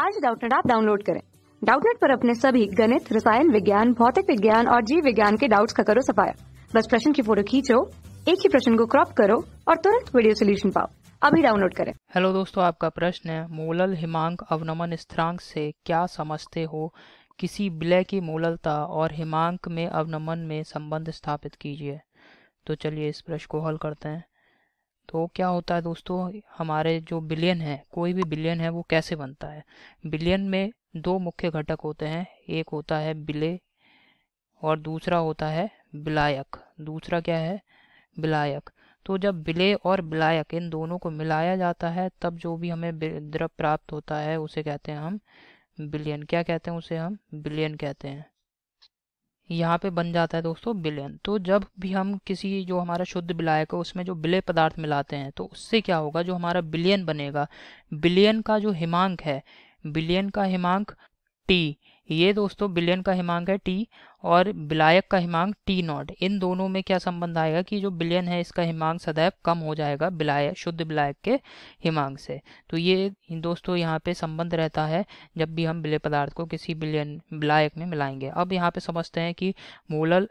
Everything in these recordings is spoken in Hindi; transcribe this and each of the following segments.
आज डाउटनेट आप डाउनलोड करें डाउटनेट पर अपने सभी गणित रसायन विज्ञान भौतिक विज्ञान और जीव विज्ञान के डाउट्स का करो सफाया बस प्रश्न की फोटो खींचो एक ही प्रश्न को क्रॉप करो और तुरंत वीडियो सोल्यूशन पाओ अभी डाउनलोड करें हेलो दोस्तों आपका प्रश्न है मोलल हिमांक अवनमन स्थिरांक से क्या समझते हो किसी विलय की मोललता और हिमांक में अवनमन में संबंध स्थापित कीजिए तो चलिए इस प्रश्न को हल करते हैं तो क्या होता है दोस्तों हमारे जो बिलियन है कोई भी बिलियन है वो कैसे बनता है बिलियन में दो मुख्य घटक होते हैं एक होता है बिले और दूसरा होता है बिलायक दूसरा क्या है बिलायक तो जब बिले और बिलायक इन दोनों को मिलाया जाता है तब जो भी हमें द्रव प्राप्त होता है उसे कहते हैं हम बिलियन क्या कहते हैं उसे हम बिलियन कहते हैं यहाँ पे बन जाता है दोस्तों बिलियन तो जब भी हम किसी जो हमारा शुद्ध विलायक है उसमें जो बिलय पदार्थ मिलाते हैं तो उससे क्या होगा जो हमारा बिलियन बनेगा बिलियन का जो हिमांक है बिलियन का हिमांक टी ये दोस्तों बिलियन का हिमांक है टी और बिलायक का हिमांक टी नॉट इन दोनों में क्या संबंध आएगा कि जो बिलियन है इसका हिमांक सदैव कम हो जाएगा बिलायक शुद्ध बिलायक के हिमांक से तो ये दोस्तों यहाँ पे संबंध रहता है जब भी हम बिलय पदार्थ को किसी बिलियन बिलायक में मिलाएंगे अब यहाँ पे समझते हैं कि मोलल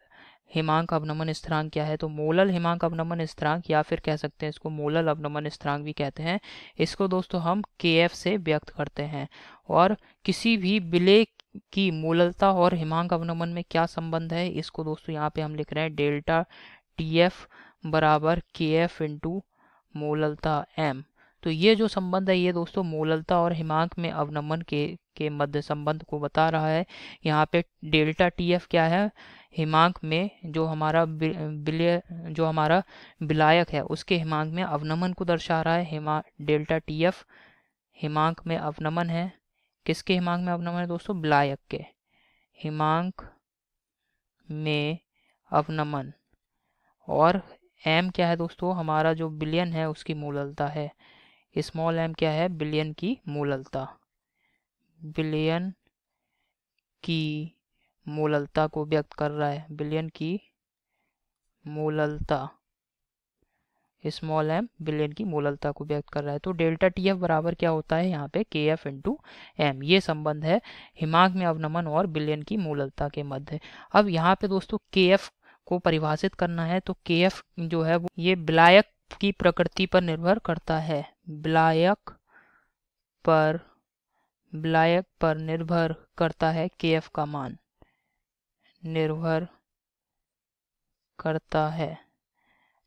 हिमांक अवनमन स्थिरांक क्या है तो मोलल हिमांक अवनमन स्थिरांक या फिर कह सकते हैं इसको मोलल अवनमन स्थिरांक भी कहते हैं इसको दोस्तों हम के एफ से व्यक्त करते हैं और किसी भी बिले की मूलता और हिमांक अवनमन में क्या संबंध है इसको दोस्तों यहाँ पे हम लिख रहे हैं डेल्टा टी एफ बराबर के एफ इंटू मूलता एम तो ये जो संबंध है ये दोस्तों मूलता और हिमांक में अवनमन के के मध्य संबंध को बता रहा है यहाँ पे डेल्टा टी एफ क्या है हिमांक में जो हमारा बिल जो हमारा विलायक है उसके हिमांक में अवनमन को दर्शा रहा है हिमा डेल्टा टी एफ हिमांक में अवनमन है किसके हिमांक में अवनमन है दोस्तों ब्लायक के हिमांक में अवनमन और एम क्या है दोस्तों हमारा जो बिलियन है उसकी मूललता है स्मॉल एम क्या है बिलियन की मूललता बिलियन की मूललता को व्यक्त कर रहा है बिलियन की मूललता स्मॉल एम बिलियन की मोललता को व्यक्त कर रहा है तो डेल्टा टी एफ बराबर क्या होता है यहाँ पे के एफ इंटू एम ये संबंध है हिमाग में अवनमन और बिलियन की मोललता के मध्य अब यहाँ पे दोस्तों के एफ को परिभाषित करना है तो के एफ जो है वो ये बिलायक की प्रकृति पर निर्भर करता है बिलायक पर बिलायक पर निर्भर करता है के एफ का मान निर्भर करता है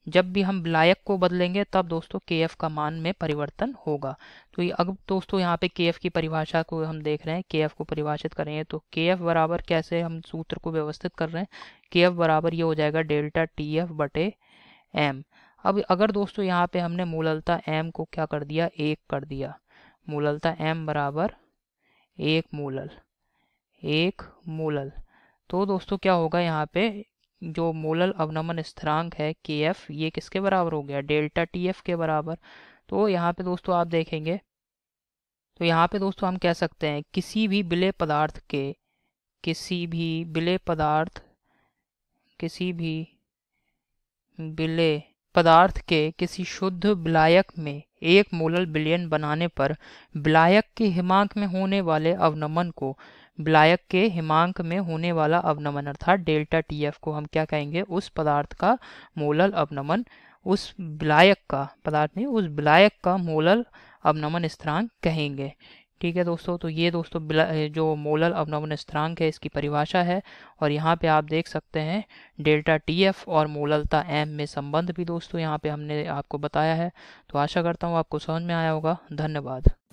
जब भी हम लायक को बदलेंगे तब दोस्तों के एफ का मान में परिवर्तन होगा तो ये अब दोस्तों यहाँ पे के एफ की परिभाषा को हम देख रहे हैं के एफ को परिभाषित करेंगे तो के एफ बराबर कैसे हम सूत्र को व्यवस्थित कर रहे हैं के एफ बराबर ये हो जाएगा डेल्टा टी एफ बटे एम अब अगर दोस्तों यहाँ पे हमने मूललता एम को क्या कर दिया एक कर दिया मूललता एम बराबर एक मूलल एक मूलल तो दोस्तों क्या होगा यहाँ पे जो मोलल अवनमन स्थिरांक है के एफ ये किसके बराबर हो गया डेल्टा टी एफ के बराबर तो यहाँ पे दोस्तों आप देखेंगे तो यहाँ पे दोस्तों हम कह सकते हैं किसी भी बिले पदार्थ के किसी भी बिले पदार्थ किसी भी बिले पदार्थ के किसी शुद्ध बिलायक में एक मोलल बिलियन बनाने पर बिलायक के हिमांक में होने वाले अवनमन को ब्लायक के हिमांक में होने वाला अवनमन अर्थात डेल्टा टी एफ को हम क्या कहेंगे उस पदार्थ का मोलल अवनमन उस ब्लायक का पदार्थ नहीं उस ब्लायक का मोलल अवनमन स्थिरांक कहेंगे ठीक है दोस्तों तो ये दोस्तों जो मोलल अवनमन स्थिरांक है इसकी परिभाषा है और यहाँ पे आप देख सकते हैं डेल्टा टी एफ और मोललता एम में संबंध भी दोस्तों यहाँ पे हमने आपको बताया है तो आशा करता हूँ आपको समझ में आया होगा धन्यवाद